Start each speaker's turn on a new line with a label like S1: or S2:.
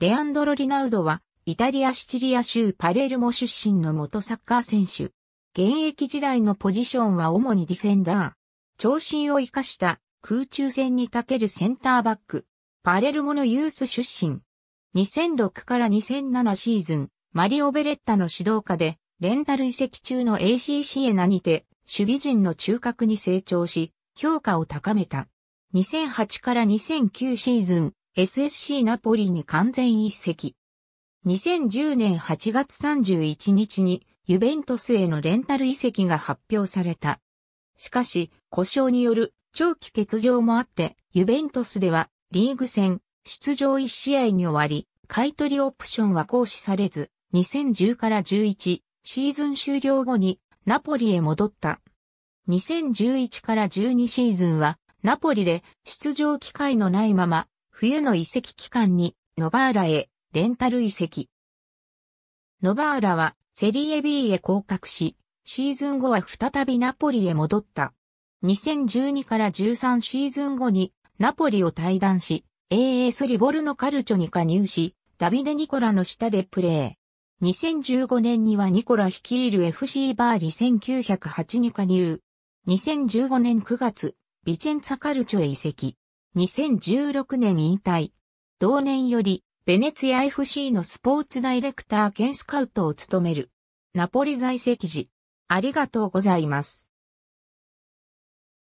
S1: レアンドロ・リナウドは、イタリア・シチリア州パレルモ出身の元サッカー選手。現役時代のポジションは主にディフェンダー。長身を生かした空中戦に長けるセンターバック。パレルモのユース出身。2006から2007シーズン、マリオ・ベレッタの指導下で、レンタル移籍中の AC c へなにて、守備陣の中核に成長し、評価を高めた。2008から2009シーズン、SSC ナポリに完全一席。2010年8月31日にユベントスへのレンタル移籍が発表された。しかし、故障による長期欠場もあって、ユベントスではリーグ戦出場1試合に終わり、買取オプションは行使されず、2010から11シーズン終了後にナポリへ戻った。2011から12シーズンはナポリで出場機会のないまま冬の移籍期間に、ノバーラへ、レンタル移籍。ノバーラは、セリエ B へ降格し、シーズン後は再びナポリへ戻った。2012から13シーズン後に、ナポリを退団し、AS リボルのカルチョに加入し、ダビデ・ニコラの下でプレー。2015年にはニコラ率いる FC バーリ1908に加入。2015年9月、ビチェンツァカルチョへ移籍。2016年引退。同年より、ベネツィア FC のスポーツダイレクター兼スカウトを務める。ナポリ在籍時。ありがとうございます。